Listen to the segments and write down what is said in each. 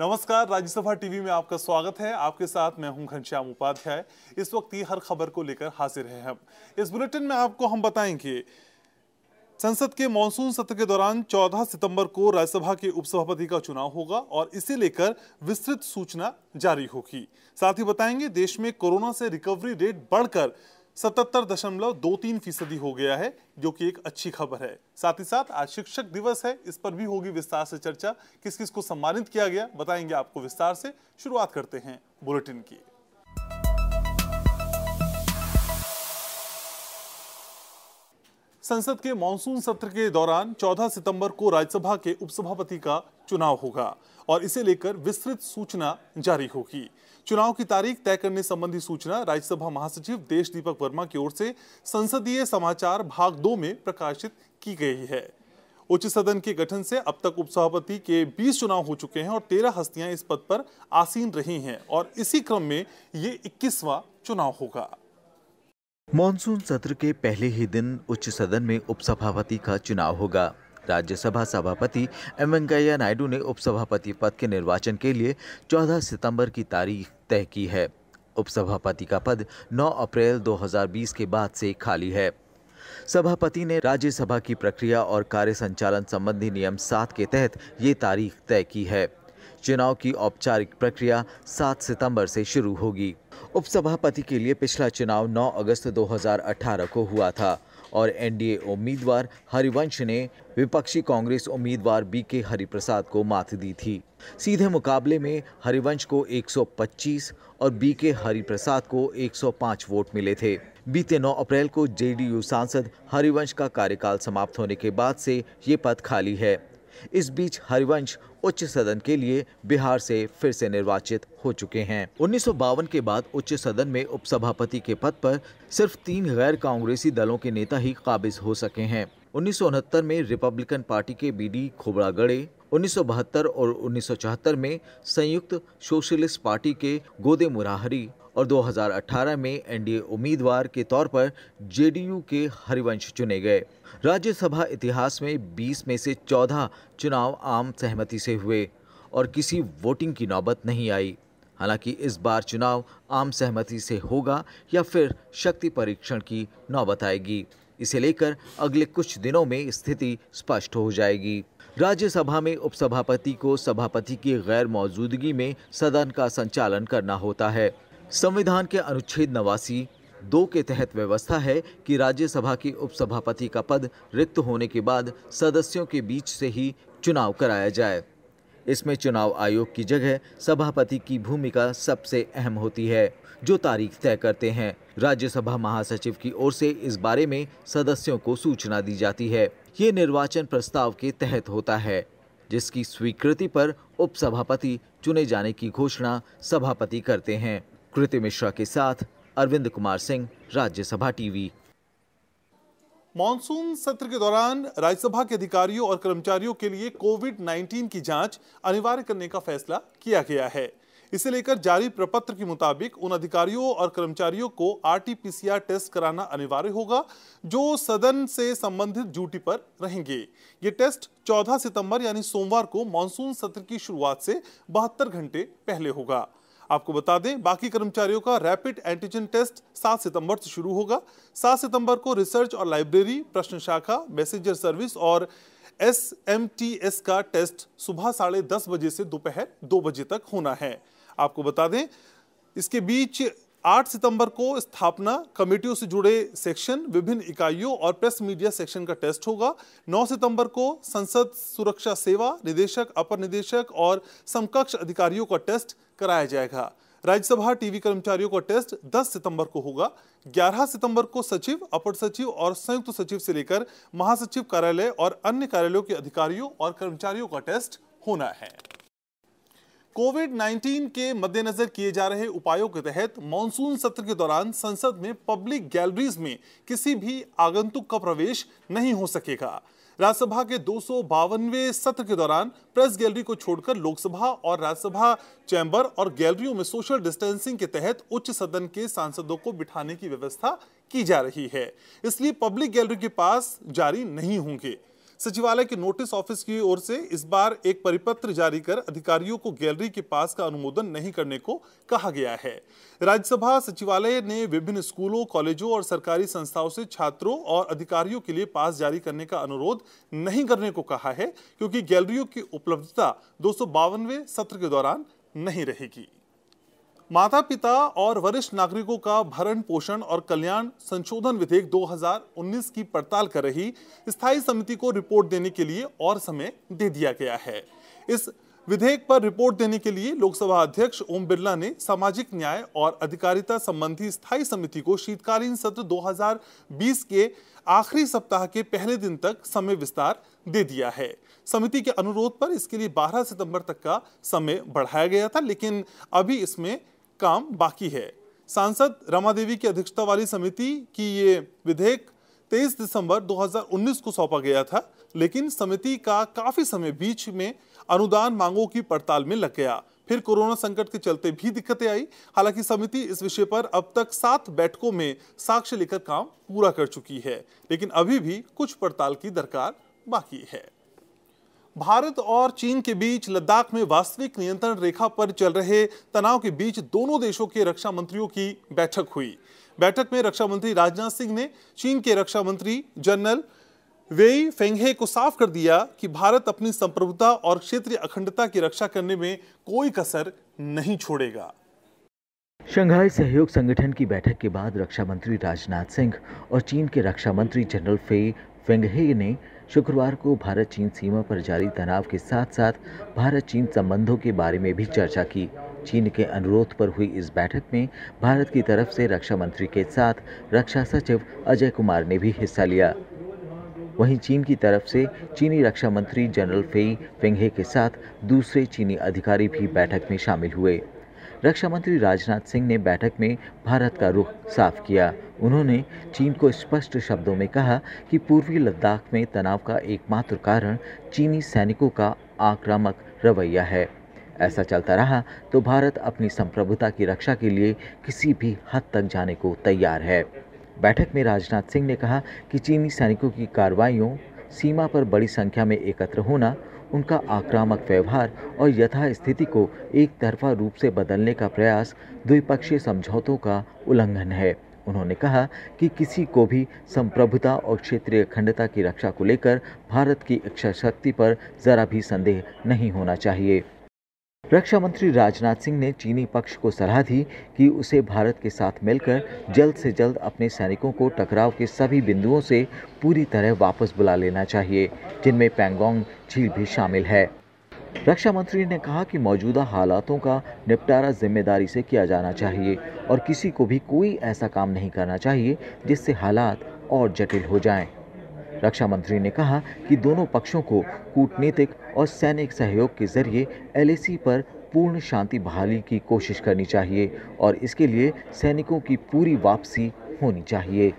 नमस्कार राज्यसभा टीवी में आपका स्वागत है आपके साथ मैं हूं घनश्याम उपाध्याय इस वक्त ही हर खबर को लेकर हाजिर है हम इस बुलेटिन में आपको हम बताएंगे संसद के मॉनसून सत्र के दौरान 14 सितंबर को राज्यसभा के उपसभापति का चुनाव होगा और इसे लेकर विस्तृत सूचना जारी होगी साथ ही बताएंगे देश में कोरोना से रिकवरी रेट बढ़कर सतहत्तर दशमलव दो तीन फीसदी हो गया है जो कि एक अच्छी खबर है साथ ही साथ आज शिक्षक दिवस है इस पर भी होगी विस्तार से चर्चा किस किस को सम्मानित किया गया बताएंगे आपको विस्तार से शुरुआत करते हैं बुलेटिन की संसद के मानसून सत्र के दौरान 14 सितंबर को राज्यसभा के उपसभापति का चुनाव होगा और इसे लेकर विस्तृत सूचना जारी होगी चुनाव की तारीख तय करने संबंधी सूचना राज्यसभा महासचिव देश दीपक वर्मा की ओर से संसदीय समाचार भाग दो में प्रकाशित की गई है उच्च सदन के गठन से अब तक उपसभापति के 20 चुनाव हो चुके हैं और तेरह हस्तियां इस पद पर आसीन रही हैं और इसी क्रम में ये इक्कीसवा चुनाव होगा मानसून सत्र के पहले ही दिन उच्च सदन में उपसभापति का चुनाव होगा राज्यसभा सभापति एम वेंकैया नायडू ने उपसभापति पद के निर्वाचन के लिए 14 सितंबर की तारीख तय की है उपसभापति का पद 9 अप्रैल 2020 के बाद से खाली है सभापति ने राज्यसभा की प्रक्रिया और कार्य संचालन संबंधी नियम सात के तहत ये तारीख तय की है चुनाव की औपचारिक प्रक्रिया 7 सितंबर से शुरू होगी उपसभापति के लिए पिछला चुनाव 9 अगस्त 2018 को हुआ था और एनडीए उम्मीदवार हरिवंश ने विपक्षी कांग्रेस उम्मीदवार बी के हरिप्रसाद को मात दी थी सीधे मुकाबले में हरिवंश को 125 और बी के हरिप्रसाद को 105 वोट मिले थे बीते 9 अप्रैल को जेडीयू सांसद हरिवंश का कार्यकाल समाप्त होने के बाद से ये पद खाली है इस बीच हरिवंश उच्च सदन के लिए बिहार से फिर से निर्वाचित हो चुके हैं उन्नीस के बाद उच्च सदन में उपसभापति के पद पर सिर्फ तीन गैर कांग्रेसी दलों के नेता ही काबिज हो सके हैं उन्नीस में रिपब्लिकन पार्टी के बी डी खोबड़ागड़े उन्नीस और 1974 में संयुक्त सोशलिस्ट पार्टी के गोदे मुराहरी और 2018 में एनडीए उम्मीदवार के तौर पर जेडीयू के हरिवंश चुने गए राज्यसभा इतिहास में 20 में से 14 चुनाव आम सहमति से हुए और किसी वोटिंग की नौबत नहीं आई हालांकि इस बार चुनाव आम सहमति से होगा या फिर शक्ति परीक्षण की नौबत आएगी इसे लेकर अगले कुछ दिनों में स्थिति स्पष्ट हो जाएगी राज्यसभा में उपसभापति को सभापति की गैर मौजूदगी में सदन का संचालन करना होता है संविधान के अनुच्छेद नवासी दो के तहत व्यवस्था है कि राज्यसभा के उपसभापति का पद रिक्त होने के बाद सदस्यों के बीच से ही चुनाव कराया जाए इसमें चुनाव आयोग की जगह सभापति की भूमिका सबसे अहम होती है जो तारीख तय करते हैं राज्यसभा महासचिव की ओर से इस बारे में सदस्यों को सूचना दी जाती है ये निर्वाचन प्रस्ताव के तहत होता है जिसकी स्वीकृति पर उपसभापति चुने जाने की घोषणा सभापति करते हैं कृति मिश्रा के साथ अरविंद कुमार सिंह राज्यसभा टीवी मॉनसून सत्र के दौरान राज्यसभा के अधिकारियों और कर्मचारियों के लिए कोविड 19 की जांच अनिवार्य करने का फैसला किया गया है इसे लेकर जारी प्रपत्र के मुताबिक उन अधिकारियों और कर्मचारियों को आरटीपीसीआर टेस्ट कराना अनिवार्य होगा जो सदन से संबंधित ड्यूटी पर रहेंगे ये टेस्ट 14 सितंबर यानी सोमवार को मानसून सत्र की शुरुआत से बहत्तर घंटे पहले होगा आपको बता दें बाकी कर्मचारियों का रैपिड एंटीजन टेस्ट 7 सितंबर से शुरू होगा 7 सितंबर को रिसर्च और लाइब्रेरी प्रश्न शाखा मैसेंजर सर्विस और एस का टेस्ट सुबह साढ़े दस बजे से दोपहर दो बजे तक होना है आपको बता दें इसके बीच 8 सितंबर को स्थापना कमेटियों से जुड़े सेक्शन विभिन्न इकाइयों और प्रेस मीडिया सेक्शन का टेस्ट होगा 9 सितंबर को संसद सुरक्षा सेवा निदेशक अपर निदेशक और समकक्ष अधिकारियों का टेस्ट कराया जाएगा राज्यसभा टीवी कर्मचारियों का टेस्ट 10 सितंबर को होगा 11 सितंबर को सचिव अपर सचिव और संयुक्त सचिव से लेकर महासचिव कार्यालय और अन्य कार्यालयों के अधिकारियों और कर्मचारियों का टेस्ट होना है कोविड 19 के मद्देनजर किए जा रहे उपायों के तहत मॉनसून सत्र के दौरान संसद में पब्लिक गैलरीज में किसी भी आगंतुक का प्रवेश नहीं हो सकेगा राज्यसभा के दो सत्र के दौरान प्रेस गैलरी को छोड़कर लोकसभा और राज्यसभा चैंबर और गैलरियों में सोशल डिस्टेंसिंग के तहत उच्च सदन के सांसदों को बिठाने की व्यवस्था की जा रही है इसलिए पब्लिक गैलरी के पास जारी नहीं होंगे सचिवालय के नोटिस ऑफिस की ओर से इस बार एक परिपत्र जारी कर अधिकारियों को गैलरी के पास का अनुमोदन नहीं करने को कहा गया है राज्यसभा सचिवालय ने विभिन्न स्कूलों कॉलेजों और सरकारी संस्थाओं से छात्रों और अधिकारियों के लिए पास जारी करने का अनुरोध नहीं करने को कहा है क्योंकि गैलरियों की उपलब्धता दो सत्र के दौरान नहीं रहेगी माता पिता और वरिष्ठ नागरिकों का भरण पोषण और कल्याण संशोधन विधेयक 2019 की पड़ताल कर रही स्थायी समिति को रिपोर्ट देने के लिए और समय दे दिया गया है इस विधेयक पर रिपोर्ट देने के लिए लोकसभा अध्यक्ष ओम बिरला ने सामाजिक न्याय और अधिकारिता संबंधी स्थायी समिति को शीतकालीन सत्र 2020 के आखिरी सप्ताह के पहले दिन तक समय विस्तार दे दिया है समिति के अनुरोध पर इसके लिए 12 सितंबर तक का समय बढ़ाया गया था लेकिन अभी इसमें काम बाकी है सांसद रमा देवी की अध्यक्षता वाली समिति की ये विधेयक 23 दिसंबर 2019 को सौंपा गया था लेकिन समिति का काफी समय बीच में अनुदान मांगों की पड़ताल में लग गया फिर कोरोना संकट के चलते भी दिक्कतें आई हालांकि समिति इस विषय पर अब तक सात बैठकों में साक्ष्य लेकर काम पूरा कर चुकी है लेकिन अभी भी कुछ पड़ताल की दरकार बाकी है भारत और चीन के बीच लद्दाख में वास्तविक नियंत्रण रेखा पर चल रहे तनाव के बीच दोनों देशों के रक्षा मंत्रियों की बैठक हुई बैठक में रक्षा मंत्री राजनाथ सिंह ने चीन के रक्षा मंत्री जनरल वेई फेंगे को साफ कर दिया कि भारत अपनी संप्रभुता और क्षेत्रीय अखंडता की रक्षा करने में कोई कसर नहीं छोड़ेगा शंघाई सहयोग संगठन की बैठक के बाद रक्षा मंत्री राजनाथ सिंह और चीन के रक्षा मंत्री जनरल फे फेंगहे ने शुक्रवार को भारत चीन सीमा पर जारी तनाव के साथ साथ भारत चीन संबंधों के बारे में भी चर्चा की चीन के अनुरोध पर हुई इस बैठक में भारत की तरफ से रक्षा मंत्री के साथ रक्षा सचिव अजय कुमार ने भी हिस्सा लिया वहीं चीन की तरफ से चीनी रक्षा मंत्री जनरल फेई फेंगे के साथ दूसरे चीनी अधिकारी भी बैठक में शामिल हुए रक्षा मंत्री राजनाथ सिंह ने बैठक में भारत का रुख साफ किया उन्होंने चीन को स्पष्ट शब्दों में कहा कि पूर्वी लद्दाख में तनाव का एकमात्र कारण चीनी सैनिकों का आक्रामक रवैया है ऐसा चलता रहा तो भारत अपनी संप्रभुता की रक्षा के लिए किसी भी हद तक जाने को तैयार है बैठक में राजनाथ सिंह ने कहा कि चीनी सैनिकों की कार्रवाइयों सीमा पर बड़ी संख्या में एकत्र होना उनका आक्रामक व्यवहार और यथास्थिति को एक तरफा रूप से बदलने का प्रयास द्विपक्षीय समझौतों का उल्लंघन है उन्होंने कहा कि किसी को भी संप्रभुता और क्षेत्रीय अखंडता की रक्षा को लेकर भारत की इच्छा शक्ति पर जरा भी संदेह नहीं होना चाहिए रक्षा मंत्री राजनाथ सिंह ने चीनी पक्ष को सलाह दी कि उसे भारत के साथ मिलकर जल्द से जल्द अपने सैनिकों को टकराव के सभी बिंदुओं से पूरी तरह वापस बुला लेना चाहिए जिनमें पैंगोंग झील भी शामिल है रक्षा मंत्री ने कहा कि मौजूदा हालातों का निपटारा जिम्मेदारी से किया जाना चाहिए और किसी को भी कोई ऐसा काम नहीं करना चाहिए जिससे हालात और जटिल हो जाएं। रक्षा मंत्री ने कहा कि दोनों पक्षों को कूटनीतिक और सैनिक सहयोग के जरिए एलएसी पर पूर्ण शांति बहाली की कोशिश करनी चाहिए और इसके लिए सैनिकों की पूरी वापसी होनी चाहिए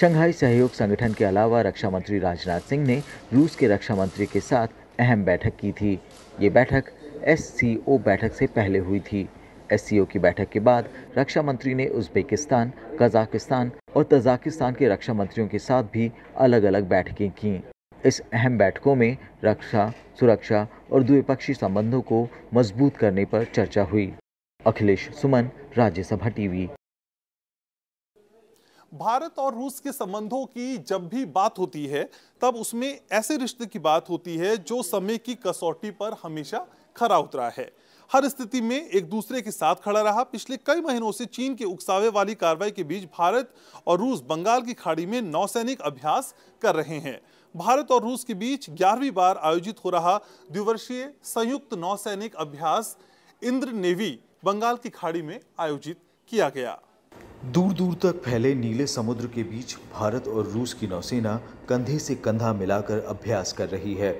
शंघाई सहयोग संगठन के अलावा रक्षा मंत्री राजनाथ सिंह ने रूस के रक्षा मंत्री के साथ अहम बैठक की थी ये बैठक एस बैठक से पहले हुई थी एस की बैठक के बाद रक्षा मंत्री ने उज्बेकिस्तान कजाकिस्तान और तजाकिस्तान के रक्षा मंत्रियों के साथ भी अलग अलग बैठकें की इस अहम बैठकों में रक्षा सुरक्षा और द्विपक्षीय संबंधों को मजबूत करने पर चर्चा हुई अखिलेश सुमन राज्यसभा टीवी भारत और रूस के संबंधों की जब भी बात होती है तब उसमें ऐसे रिश्ते की बात होती है जो समय की कसौटी पर हमेशा खरा उतरा है हर स्थिति में एक दूसरे के साथ खड़ा रहा पिछले कई महीनों से चीन के उकसावे वाली कार्रवाई के बीच भारत और रूस बंगाल की खाड़ी में नौसैनिक अभ्यास कर रहे हैं भारत और रूस के बीच ग्यारहवीं बार आयोजित हो रहा द्विवर्षीय संयुक्त नौसैनिक अभ्यास इंद्र नेवी बंगाल की खाड़ी में आयोजित किया गया दूर दूर तक फैले नीले समुद्र के बीच भारत और रूस की नौसेना कंधे से कंधा मिलाकर अभ्यास कर रही है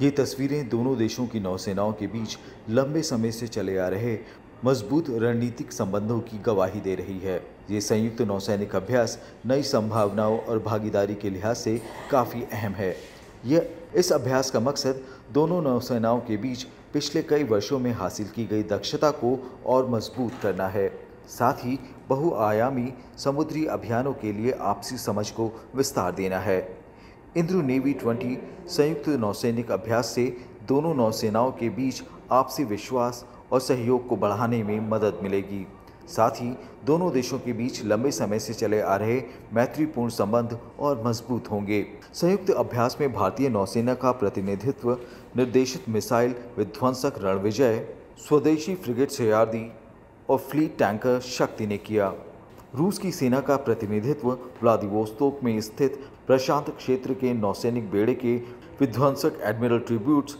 ये तस्वीरें दोनों देशों की नौसेनाओं के बीच लंबे समय से चले आ रहे मजबूत रणनीतिक संबंधों की गवाही दे रही है ये संयुक्त नौसैनिक अभ्यास नई संभावनाओं और भागीदारी के लिहाज से काफ़ी अहम है यह इस अभ्यास का मकसद दोनों नौसेनाओं के बीच पिछले कई वर्षों में हासिल की गई दक्षता को और मजबूत करना है साथ ही बहुआयामी समुद्री अभियानों के लिए आपसी समझ को विस्तार देना है इंद्र नेवी ट्वेंटी संयुक्त नौसैनिक अभ्यास से दोनों नौसेनाओं के बीच आपसी विश्वास और सहयोग को बढ़ाने में मदद मिलेगी साथ ही दोनों देशों के बीच लंबे समय से चले आ रहे मैत्रीपूर्ण संबंध और मजबूत होंगे संयुक्त अभ्यास में भारतीय नौसेना का प्रतिनिधित्व निर्देशित मिसाइल विध्वंसक रणविजय स्वदेशी फ्रिगेट सयार्दी और फ्लीट टैंकर शक्ति ने किया रूस की सेना का प्रतिनिधित्व व्लादिवोस्तोक में स्थित प्रशांत क्षेत्र के नौसैनिक बेड़े के विध्वंसक एडमिरल ट्रिब्यूट्स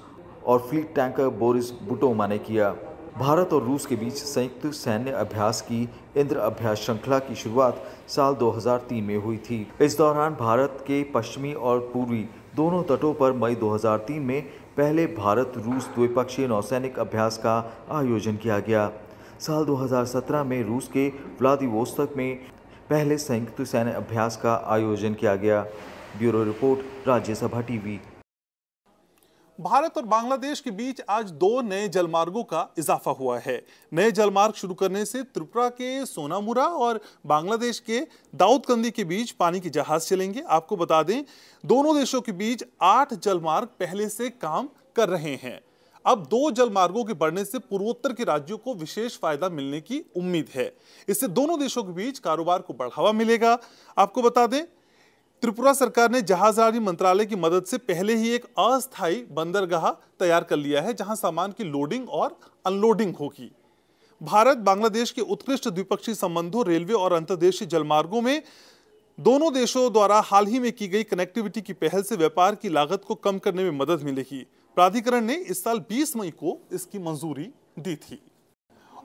और फ्लीट टैंकर बोरिस बुटोमा ने किया भारत और रूस के बीच संयुक्त सैन्य अभ्यास की इंद्र अभ्यास श्रृंखला की शुरुआत साल 2003 में हुई थी इस दौरान भारत के पश्चिमी और पूर्वी दोनों तटों पर मई 2003 में पहले भारत रूस द्विपक्षीय नौसैनिक अभ्यास का आयोजन किया गया साल 2017 में रूस के व्लादिवोस्तक में पहले संयुक्त सैन्य अभ्यास का आयोजन किया गया bureau report Rajya Sabha TV Bharat और बांग्लादेश के बीच आज दो नए जलमार्गों का इजाफा हुआ है नए जलमार्ग शुरू करने से त्रिपुरा के सोनामुरा और बांग्लादेश के दाऊदकंदी के बीच पानी के जहाज चलेंगे आपको बता दें दोनों देशों के बीच आठ जलमार्ग पहले से काम कर रहे हैं अब दो जलमार्गों के बढ़ने से पूर्वोत्तर के राज्यों को विशेष फायदा मिलने की उम्मीद है इससे दोनों देशों के बीच कारोबार को बढ़ावा मिलेगा आपको बता दें त्रिपुरा सरकार ने जहाजरानी मंत्रालय की मदद से पहले ही एक अस्थायी बंदरगाह तैयार कर लिया है जहां सामान की लोडिंग और अनलोडिंग होगी भारत बांग्लादेश के उत्कृष्ट द्विपक्षीय संबंधों रेलवे और अंतर्देशीय जलमार्गों में दोनों देशों द्वारा हाल ही में की गई कनेक्टिविटी की पहल से व्यापार की लागत को कम करने में मदद मिलेगी प्राधिकरण ने इस साल 20 मई को इसकी मंजूरी दी थी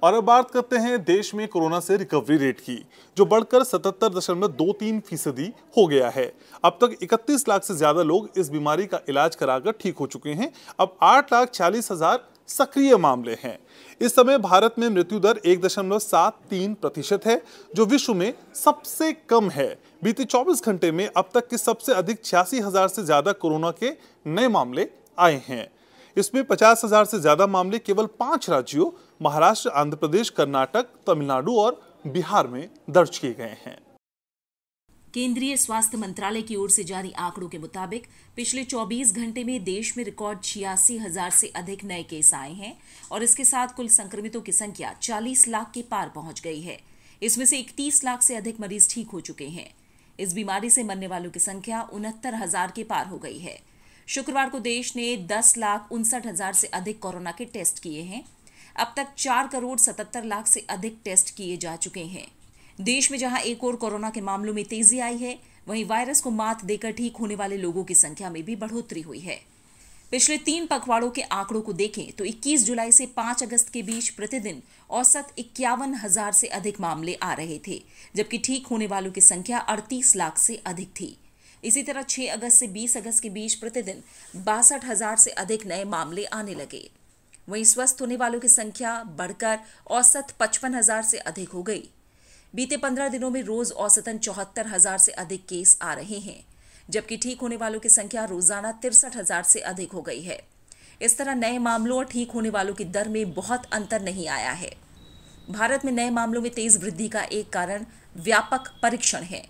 और अब बात करते हैं देश में कोरोना से रिकवरी रेट की जो बढ़कर सतहत्तर दशमलव दो तीन फीसदी हो गया है अब तक 31 लाख से ज्यादा लोग इस बीमारी का इलाज कराकर ठीक हो चुके हैं अब आठ लाख चालीस हजार सक्रिय मामले हैं इस समय भारत में मृत्यु दर एक दशमलव सात तीन प्रतिशत है जो विश्व में सबसे कम है बीते 24 घंटे में अब तक के सबसे अधिक छियासी हजार से ज्यादा कोरोना के नए मामले आए हैं इसमें पचास हजार से ज्यादा मामले केवल पांच राज्यों महाराष्ट्र आंध्र प्रदेश कर्नाटक तमिलनाडु और बिहार में दर्ज किए गए हैं केंद्रीय स्वास्थ्य मंत्रालय की ओर से जारी आंकड़ों के मुताबिक पिछले 24 घंटे में देश में रिकॉर्ड छियासी हजार से अधिक नए केस आए हैं और इसके साथ कुल संक्रमितों की संख्या 40 लाख के पार पहुंच गई है इसमें से 31 लाख से अधिक मरीज ठीक हो चुके हैं इस बीमारी से मरने वालों की संख्या उनहत्तर हजार के पार हो गई है शुक्रवार को देश ने दस लाख उनसठ हजार से अधिक कोरोना के टेस्ट किए हैं अब तक चार करोड़ सतहत्तर लाख से अधिक टेस्ट किए जा चुके हैं देश में जहां एक और कोरोना के मामलों में तेजी आई है वहीं वायरस को मात देकर ठीक होने वाले लोगों की संख्या में भी बढ़ोतरी हुई है पिछले तीन पखवाड़ों के आंकड़ों को देखें तो 21 जुलाई से 5 अगस्त के बीच प्रतिदिन औसत इक्यावन हजार से अधिक मामले आ रहे थे जबकि ठीक होने वालों की संख्या 38 लाख से अधिक थी इसी तरह 6 अगस्त से 20 अगस्त के बीच प्रतिदिन बासठ हजार से अधिक नए मामले आने लगे वहीं स्वस्थ होने वालों की संख्या बढ़कर औसत पचपन हजार से अधिक हो गई बीते पंद्रह दिनों में रोज औसतन चौहत्तर हजार से अधिक केस आ रहे हैं जबकि ठीक होने वालों की संख्या रोजाना तिरसठ हजार से अधिक हो गई है इस तरह नए मामलों और ठीक होने वालों की दर में बहुत अंतर नहीं आया है भारत में नए मामलों में तेज वृद्धि का एक कारण व्यापक परीक्षण है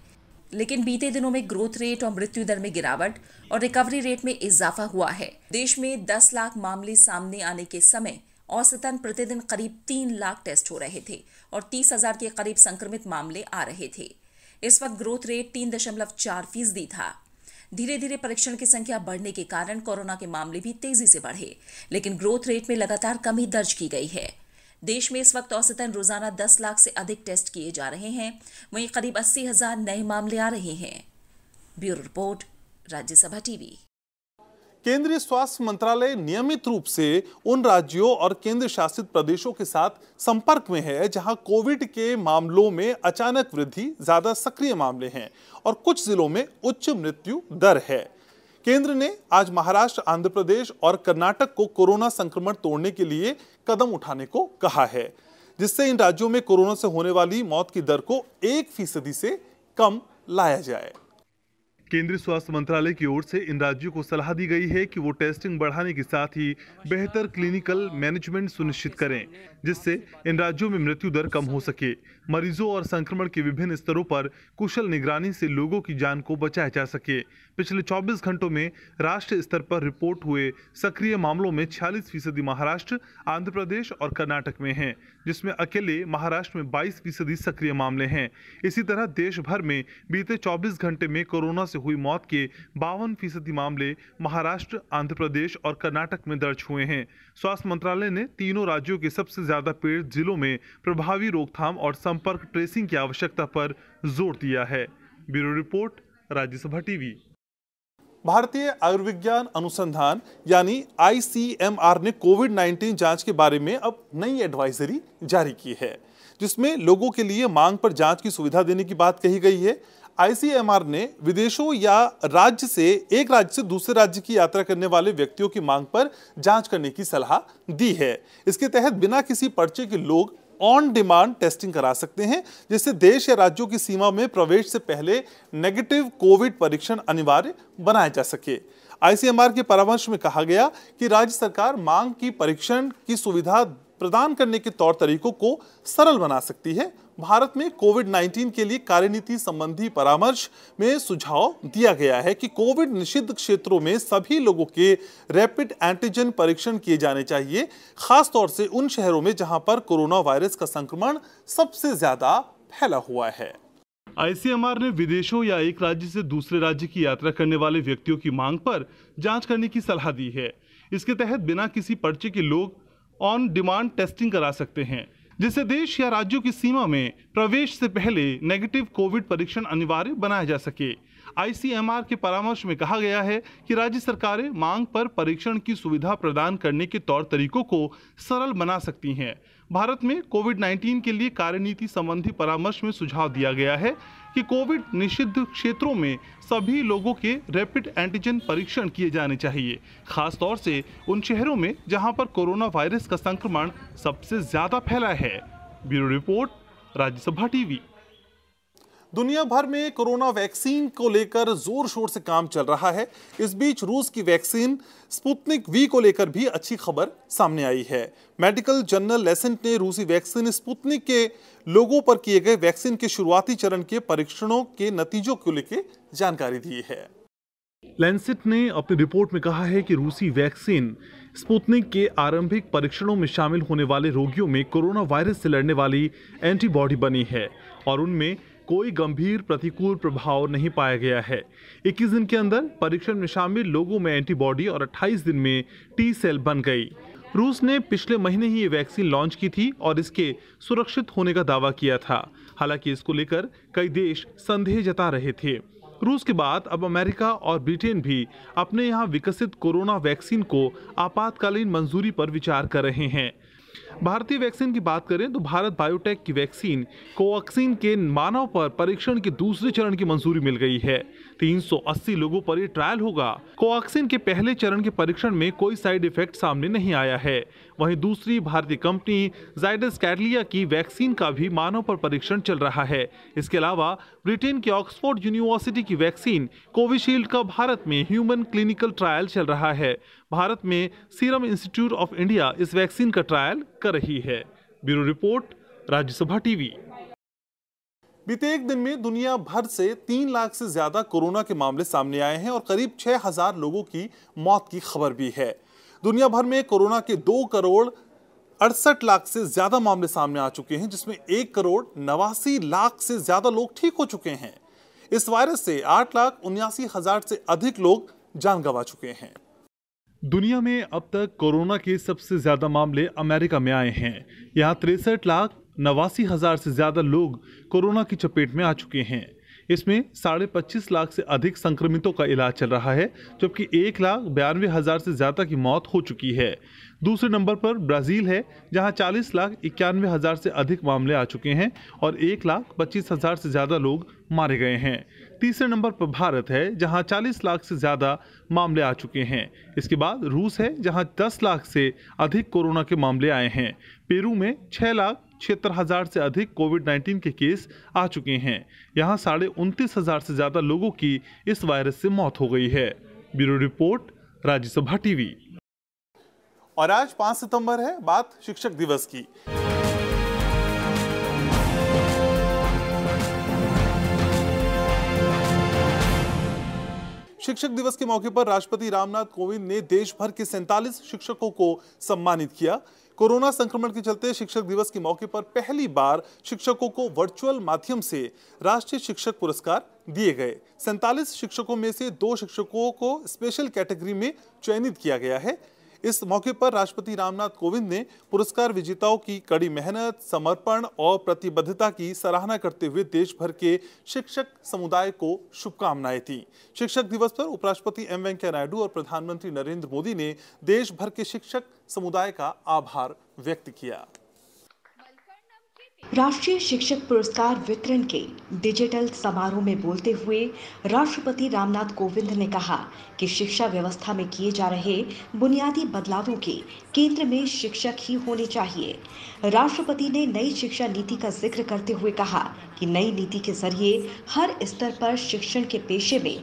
लेकिन बीते दिनों में ग्रोथ रेट और मृत्यु दर में गिरावट और रिकवरी रेट में इजाफा हुआ है देश में 10 लाख मामले सामने आने के समय औसतन प्रतिदिन करीब तीन लाख टेस्ट हो रहे थे और तीस हजार के करीब संक्रमित मामले आ रहे थे इस वक्त ग्रोथ रेट तीन दशमलव चार फीसदी था धीरे धीरे परीक्षण की संख्या बढ़ने के कारण कोरोना के मामले भी तेजी से बढ़े लेकिन ग्रोथ रेट में लगातार कमी दर्ज की गई है देश में इस वक्त औसतन रोजाना दस लाख से अधिक टेस्ट किए जा रहे हैं वहीं करीब अस्सी हजार नए मामले आ रहे हैं ब्यूरो रिपोर्ट राज्यसभा टीवी केंद्रीय स्वास्थ्य मंत्रालय नियमित रूप से उन राज्यों और केंद्र शासित प्रदेशों के साथ संपर्क में है जहां कोविड के मामलों में अचानक वृद्धि ज्यादा सक्रिय मामले हैं और कुछ जिलों में उच्च मृत्यु दर है केंद्र ने आज महाराष्ट्र आंध्र प्रदेश और कर्नाटक को कोरोना संक्रमण तोड़ने के लिए कदम उठाने को कहा है जिससे इन राज्यों में कोरोना से होने वाली मौत की दर को एक फीसदी से कम लाया जाए केंद्रीय स्वास्थ्य मंत्रालय की ओर से इन राज्यों को सलाह दी गई है कि वो टेस्टिंग बढ़ाने के साथ ही बेहतर क्लिनिकल मैनेजमेंट सुनिश्चित करें जिससे इन राज्यों में मृत्यु दर कम हो सके मरीजों और संक्रमण के विभिन्न स्तरों पर कुशल निगरानी से लोगों की जान को बचाया जा सके पिछले 24 घंटों में राष्ट्रीय स्तर पर रिपोर्ट हुए सक्रिय मामलों में छियालीस फीसदी महाराष्ट्र आंध्र प्रदेश और कर्नाटक में हैं जिसमें अकेले महाराष्ट्र में बाईस फीसदी सक्रिय मामले हैं इसी तरह देश भर में बीते चौबीस घंटे में कोरोना से हुई मौत के बावन फीसदी मामले महाराष्ट्र आंध्र प्रदेश और कर्नाटक में दर्ज हुए हैं स्वास्थ्य मंत्रालय ने तीनों राज्यों के सबसे ज्यादा पीड़ित जिलों में प्रभावी रोकथाम और संपर्क ट्रेसिंग की आवश्यकता पर जोर दिया है ब्यूरो रिपोर्ट राज्यसभा टीवी भारतीय आयुर्विज्ञान अनुसंधान यानी आईसीएमआर ने कोविड 19 जांच के बारे में अब नई एडवाइजरी जारी की है जिसमें लोगों के लिए मांग पर जांच की सुविधा देने की बात कही गई है आईसीएमआर ने विदेशों या राज्य से एक राज्य से दूसरे राज्य की यात्रा करने वाले व्यक्तियों की मांग पर जांच करने की सलाह दी है इसके तहत बिना किसी पर्चे के लोग ऑन डिमांड टेस्टिंग करा सकते हैं जिससे देश या राज्यों की सीमा में प्रवेश से पहले नेगेटिव कोविड परीक्षण अनिवार्य बनाया जा सके आईसीएमआर के परामर्श में कहा गया कि राज्य सरकार मांग की परीक्षण की सुविधा प्रदान करने के तौर तरीकों को सरल बना सकती है भारत में कोविड 19 के लिए कार्यनीति संबंधी परामर्श में सुझाव दिया गया है कि कोविड निषिद्ध क्षेत्रों में सभी लोगों के रैपिड एंटीजन परीक्षण किए जाने चाहिए खासतौर से उन शहरों में जहां पर कोरोना वायरस का संक्रमण सबसे ज्यादा फैला हुआ है आईसीएमआर ने विदेशों या एक राज्य से दूसरे राज्य की यात्रा करने वाले व्यक्तियों की मांग पर जांच करने की सलाह दी है इसके तहत बिना किसी पर्चे के लोग ऑन डिमांड टेस्टिंग करा सकते हैं जिससे देश या राज्यों की सीमा में प्रवेश से पहले नेगेटिव कोविड परीक्षण अनिवार्य बनाया जा सके आईसीएमआर के परामर्श में कहा गया है कि राज्य सरकारें मांग पर परीक्षण की सुविधा प्रदान करने के तौर तरीकों को सरल बना सकती हैं भारत में कोविड 19 के लिए कार्यनीति संबंधी परामर्श में सुझाव दिया गया है कि कोविड निषिद्ध क्षेत्रों में सभी लोगों के रैपिड एंटीजन परीक्षण किए जाने चाहिए खासतौर से उन शहरों में जहां पर कोरोना वायरस का संक्रमण सबसे ज्यादा फैला है ब्यूरो रिपोर्ट राज्यसभा टीवी दुनिया भर में कोरोना वैक्सीन को लेकर जोर शोर से काम चल रहा है इस बीच रूस की वैक्सीन स्पुतनिक वी को लेकर भी अच्छी खबर सामने आई है मेडिकल जनरल लेसेंट ने रूसी वैक्सीन स्पुतनिक के लोगों पर किए गए वैक्सीन के शुरुआती चरण के परीक्षणों के नतीजों को लेकर जानकारी दी है लेंसिट ने अपनी रिपोर्ट में कहा है कि रूसी वैक्सीन स्पुतनिक के आरंभिक परीक्षणों में शामिल होने वाले रोगियों में कोरोना वायरस से लड़ने वाली एंटीबॉडी बनी है और उनमें कोई गंभीर प्रतिकूल प्रभाव नहीं पाया गया है 21 दिन के अंदर परीक्षण में शामिल लोगों में एंटीबॉडी और 28 दिन में टी सेल बन गई रूस ने पिछले महीने ही ये वैक्सीन लॉन्च की थी और इसके सुरक्षित होने का दावा किया था हालांकि इसको लेकर कई देश संदेह जता रहे थे रूस के बाद अब अमेरिका और ब्रिटेन भी अपने यहाँ विकसित कोरोना वैक्सीन को आपातकालीन मंजूरी पर विचार कर रहे हैं भारतीय वैक्सीन की बात करें तो भारत बायोटेक की वैक्सीन कोवैक्सीन के मानव पर परीक्षण के दूसरे चरण की मंजूरी मिल गई है 380 लोगों पर ये ट्रायल होगा कोवैक्सीन के पहले चरण के परीक्षण में कोई साइड इफेक्ट सामने नहीं आया है वहीं दूसरी भारतीय कंपनी जाइडस कैडलिया की वैक्सीन का भी मानव पर परीक्षण चल रहा है इसके अलावा ब्रिटेन के ऑक्सफोर्ड यूनिवर्सिटी की वैक्सीन कोविशील्ड का भारत में ह्यूमन क्लिनिकल ट्रायल चल रहा है भारत में सीरम इंस्टीट्यूट ऑफ इंडिया इस वैक्सीन का ट्रायल कर रही है ब्यूरो रिपोर्ट राज्यसभा टीवी बीते एक दिन में दुनिया भर से तीन लाख से ज्यादा कोरोना के मामले सामने आए हैं और करीब छह हजार लोगों की मौत की खबर भी है दुनिया भर में कोरोना के दो करोड़ अड़सठ लाख से ज्यादा मामले सामने आ चुके हैं जिसमें एक करोड़ नवासी लाख से ज्यादा लोग ठीक हो चुके हैं इस वायरस से आठ लाख उन्यासी हजार से अधिक लोग जान गंवा चुके हैं दुनिया में अब तक कोरोना के सबसे ज़्यादा मामले अमेरिका में आए हैं यहाँ तिरसठ लाख नवासी हज़ार से ज़्यादा लोग कोरोना की चपेट में आ चुके हैं इसमें साढ़े पच्चीस लाख से अधिक संक्रमितों का इलाज चल रहा है जबकि एक लाख बयानवे हज़ार से ज़्यादा की मौत हो चुकी है दूसरे नंबर पर ब्राज़ील है जहां चालीस लाख इक्यानवे हज़ार से अधिक मामले आ चुके हैं और एक लाख पच्चीस हज़ार से ज़्यादा लोग मारे गए हैं तीसरे नंबर पर भारत है जहां 40 लाख से ज़्यादा मामले आ चुके हैं इसके बाद रूस है जहां 10 लाख से अधिक कोरोना के मामले आए हैं पेरू में 6 लाख छिहत्तर हज़ार से अधिक कोविड 19 के केस आ चुके हैं यहाँ साढ़े उनतीस हज़ार से ज़्यादा लोगों की इस वायरस से मौत हो गई है ब्यूरो रिपोर्ट राज्यसभा टीवी और आज 5 सितंबर है बात शिक्षक दिवस की शिक्षक दिवस के मौके पर राष्ट्रपति रामनाथ कोविंद ने देश भर के सैंतालीस शिक्षकों को सम्मानित किया कोरोना संक्रमण के चलते शिक्षक दिवस के मौके पर पहली बार शिक्षकों को वर्चुअल माध्यम से राष्ट्रीय शिक्षक पुरस्कार दिए गए सैंतालीस शिक्षकों में से दो शिक्षकों को स्पेशल कैटेगरी में चयनित किया गया है इस मौके पर राष्ट्रपति रामनाथ कोविंद ने पुरस्कार विजेताओं की कड़ी मेहनत समर्पण और प्रतिबद्धता की सराहना करते हुए देश भर के शिक्षक समुदाय को शुभकामनाएं दी शिक्षक दिवस पर उपराष्ट्रपति एम वेंकैया नायडू और प्रधानमंत्री नरेंद्र मोदी ने देश भर के शिक्षक समुदाय का आभार व्यक्त किया राष्ट्रीय शिक्षक पुरस्कार वितरण के डिजिटल समारोह में बोलते हुए राष्ट्रपति रामनाथ कोविंद ने कहा कि शिक्षा व्यवस्था में किए जा रहे बुनियादी बदलावों के केंद्र में शिक्षक ही होने चाहिए राष्ट्रपति ने नई शिक्षा नीति का जिक्र करते हुए कहा कि नई नीति के जरिए हर स्तर पर शिक्षण के पेशे में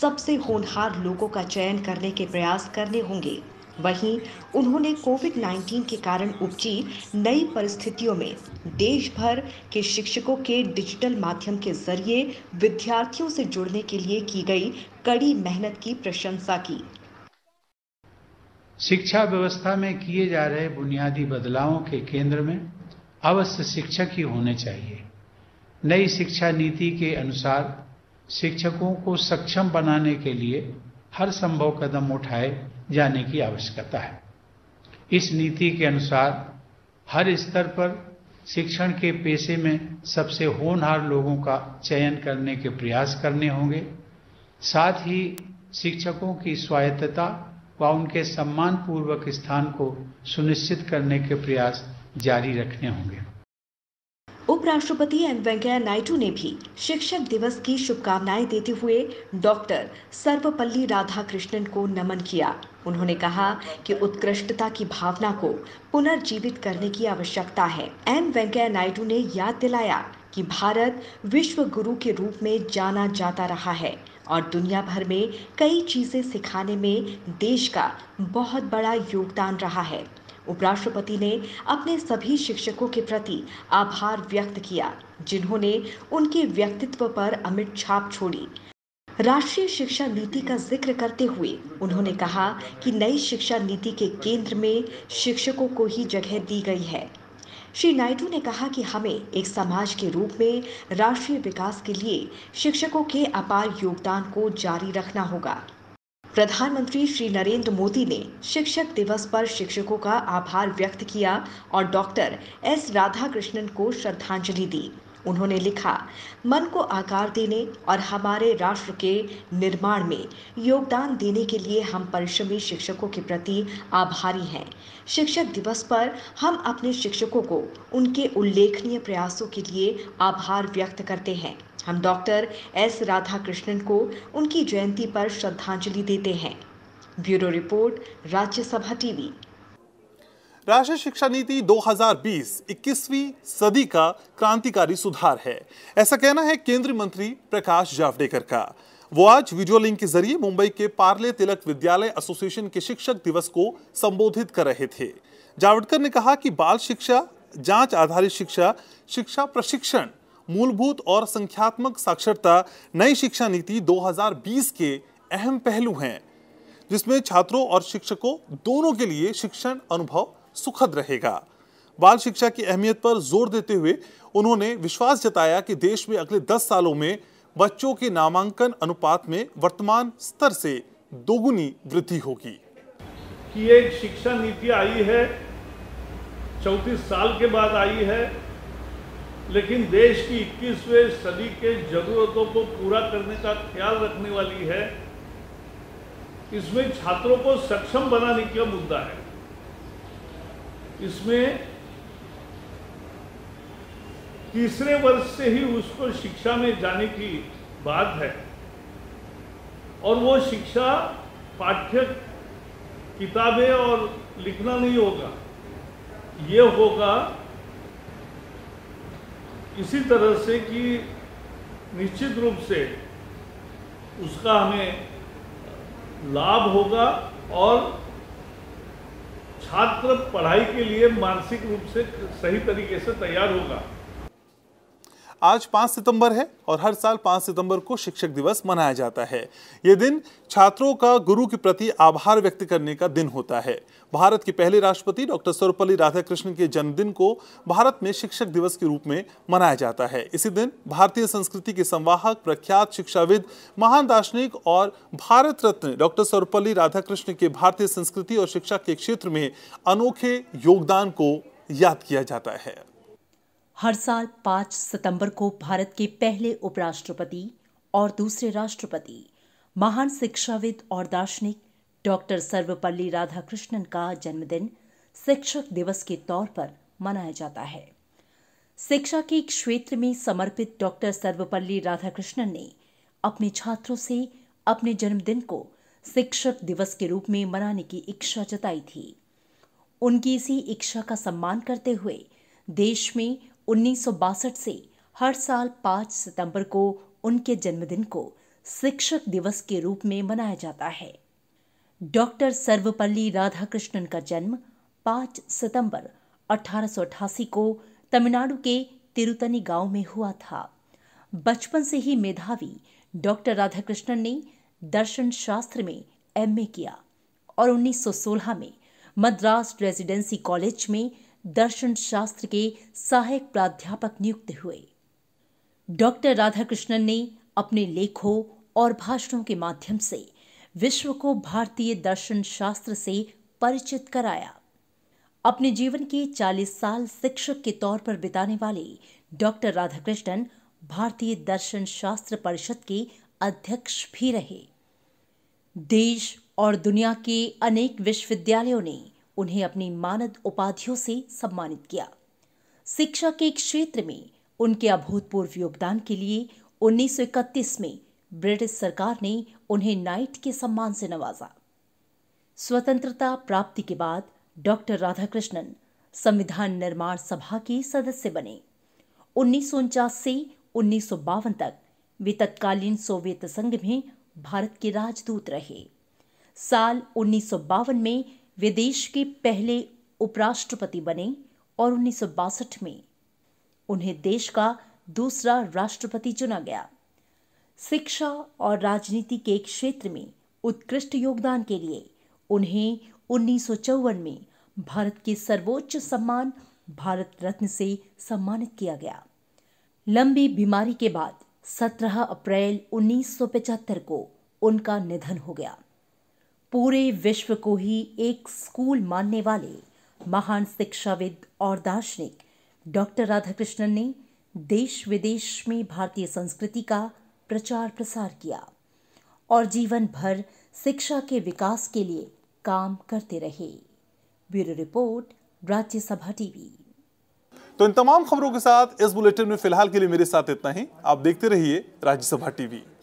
सबसे होनहार लोगों का चयन करने के प्रयास करने होंगे वहीं उन्होंने कोविड 19 के कारण उपजी नई परिस्थितियों में देश भर के शिक्षकों के डिजिटल माध्यम के जरिए विद्यार्थियों से जुड़ने के लिए की गई कड़ी मेहनत की प्रशंसा की शिक्षा व्यवस्था में किए जा रहे बुनियादी बदलावों के केंद्र में अवश्य शिक्षक ही होने चाहिए नई शिक्षा नीति के अनुसार शिक्षकों को सक्षम बनाने के लिए हर संभव कदम उठाए जाने की आवश्यकता है इस नीति के अनुसार हर स्तर पर शिक्षण के पेशे में सबसे होनहार लोगों का चयन करने के प्रयास करने होंगे साथ ही शिक्षकों की स्वायत्तता व उनके सम्मानपूर्वक स्थान को सुनिश्चित करने के प्रयास जारी रखने होंगे उपराष्ट्रपति एम वेंकैया नायडू ने भी शिक्षक दिवस की शुभकामनाएं देते हुए डॉक्टर सर्वपल्ली राधाकृष्णन को नमन किया उन्होंने कहा कि उत्कृष्टता की भावना को पुनर्जीवित करने की आवश्यकता है एम वेंकैया नायडू ने याद दिलाया कि भारत विश्व गुरु के रूप में जाना जाता रहा है और दुनिया भर में कई चीजें सिखाने में देश का बहुत बड़ा योगदान रहा है उपराष्ट्रपति ने अपने सभी शिक्षकों के प्रति आभार व्यक्त किया जिन्होंने उनके व्यक्तित्व पर अमिट छाप छोड़ी राष्ट्रीय शिक्षा नीति का जिक्र करते हुए उन्होंने कहा कि नई शिक्षा नीति के केंद्र में शिक्षकों को ही जगह दी गई है श्री नायडू ने कहा कि हमें एक समाज के रूप में राष्ट्रीय विकास के लिए शिक्षकों के अपार योगदान को जारी रखना होगा प्रधानमंत्री श्री नरेंद्र मोदी ने शिक्षक दिवस पर शिक्षकों का आभार व्यक्त किया और डॉक्टर एस राधाकृष्णन को श्रद्धांजलि दी उन्होंने लिखा मन को आकार देने और हमारे राष्ट्र के निर्माण में योगदान देने के लिए हम परिश्रमी शिक्षकों के प्रति आभारी हैं शिक्षक दिवस पर हम अपने शिक्षकों को उनके उल्लेखनीय प्रयासों के लिए आभार व्यक्त करते हैं हम डॉक्टर एस राधाकृष्णन को उनकी जयंती पर श्रद्धांजलि देते हैं ब्यूरो रिपोर्ट राज्यसभा टीवी राष्ट्रीय शिक्षा नीति 2020 21वीं सदी का क्रांतिकारी सुधार है ऐसा कहना है केंद्रीय मंत्री प्रकाश जावड़ेकर का वो आज वीडियो लिंक के जरिए मुंबई के पार्ले तिलक विद्यालय एसोसिएशन के शिक्षक दिवस को संबोधित कर रहे थे जावड़ेकर ने कहा कि बाल शिक्षा जांच आधारित शिक्षा शिक्षा प्रशिक्षण मूलभूत और संख्यात्मक साक्षरता नई शिक्षा नीति 2020 के अहम पहलू हैं जिसमें छात्रों और शिक्षकों दोनों के लिए शिक्षण अनुभव सुखद रहेगा बाल शिक्षा की अहमियत पर जोर देते हुए उन्होंने विश्वास जताया कि देश में अगले 10 सालों में बच्चों के नामांकन अनुपात में वर्तमान स्तर से दोगुनी वृद्धि होगी कि एक शिक्षा नीति आई है चौतीस साल के बाद आई है लेकिन देश की इक्कीसवें सदी के जरूरतों को पूरा करने का ख्याल रखने वाली है इसमें छात्रों को सक्षम बनाने का मुद्दा है इसमें तीसरे वर्ष से ही उसको शिक्षा में जाने की बात है और वो शिक्षा पाठ्य किताबें और लिखना नहीं होगा ये होगा इसी तरह से कि निश्चित रूप से उसका हमें लाभ होगा और छात्र पढ़ाई के लिए मानसिक रूप से सही तरीके से तैयार होगा आज 5 सितंबर है और हर साल 5 सितंबर को शिक्षक दिवस मनाया जाता है ये दिन छात्रों का गुरु के प्रति आभार व्यक्त करने का दिन होता है भारत के पहले राष्ट्रपति डॉक्टर सर्वपल्ली राधाकृष्णन के जन्मदिन को भारत में शिक्षक दिवस के रूप में मनाया जाता है इसी दिन भारतीय संस्कृति के संवाहक प्रख्यात शिक्षाविद महान दार्शनिक और भारत रत्न डॉक्टर सर्वपल्ली राधाकृष्ण के भारतीय संस्कृति और शिक्षा के क्षेत्र में अनोखे योगदान को याद किया जाता है हर साल 5 सितंबर को भारत के पहले उपराष्ट्रपति और दूसरे राष्ट्रपति महान शिक्षाविद और दार्शनिक डॉक्टर सर्वपल्ली राधाकृष्णन का जन्मदिन शिक्षक दिवस के तौर पर मनाया जाता है शिक्षा के क्षेत्र में समर्पित डॉक्टर सर्वपल्ली राधाकृष्णन ने अपने छात्रों से अपने जन्मदिन को शिक्षक दिवस के रूप में मनाने की इच्छा जताई थी उनकी इसी इच्छा का सम्मान करते हुए देश में उन्नीस से हर साल 5 सितंबर को उनके जन्मदिन को शिक्षक दिवस के रूप में मनाया जाता है डॉक्टर सर्वपल्ली राधाकृष्णन का जन्म 5 सितंबर अठारह को तमिलनाडु के तिरुतनी गांव में हुआ था बचपन से ही मेधावी डॉक्टर राधाकृष्णन ने दर्शन शास्त्र में एमए किया और 1916 में मद्रास रेजिडेंसी कॉलेज में दर्शन शास्त्र के सहायक प्राध्यापक नियुक्त हुए डॉक्टर राधाकृष्णन ने अपने लेखों और भाषणों के माध्यम से विश्व को भारतीय दर्शन शास्त्र से परिचित कराया अपने जीवन के 40 साल शिक्षक के तौर पर बिताने वाले डॉक्टर राधाकृष्णन भारतीय दर्शन शास्त्र परिषद के अध्यक्ष भी रहे देश और दुनिया के अनेक विश्वविद्यालयों ने उन्हें अपनी मानद उपाधियों से सम्मानित किया शिक्षा के क्षेत्र में उनके अभूतपूर्व योगदान के लिए 1931 में ब्रिटिश सरकार ने उन्हें नाइट के सम्मान से नवाजा स्वतंत्रता प्राप्ति के बाद डॉक्टर राधाकृष्णन संविधान निर्माण सभा के सदस्य बने उन्नीस से उन्नीस तक वे तत्कालीन सोवियत संघ में भारत के राजदूत रहे साल उन्नीस में वे देश के पहले उपराष्ट्रपति बने और उन्नीस में उन्हें देश का दूसरा राष्ट्रपति चुना गया शिक्षा और राजनीति के क्षेत्र में उत्कृष्ट योगदान के लिए उन्हें उन्नीस में भारत के सर्वोच्च सम्मान भारत रत्न से सम्मानित किया गया लंबी बीमारी के बाद 17 अप्रैल 1975 को उनका निधन हो गया पूरे विश्व को ही एक स्कूल मानने वाले महान शिक्षाविद और दार्शनिक डॉक्टर राधाकृष्णन ने देश विदेश में भारतीय संस्कृति का प्रचार प्रसार किया और जीवन भर शिक्षा के विकास के लिए काम करते रहे ब्यूरो रिपोर्ट राज्यसभा टीवी तो इन तमाम खबरों के साथ इस बुलेटिन में फिलहाल के लिए मेरे साथ इतना ही आप देखते रहिए राज्यसभा टीवी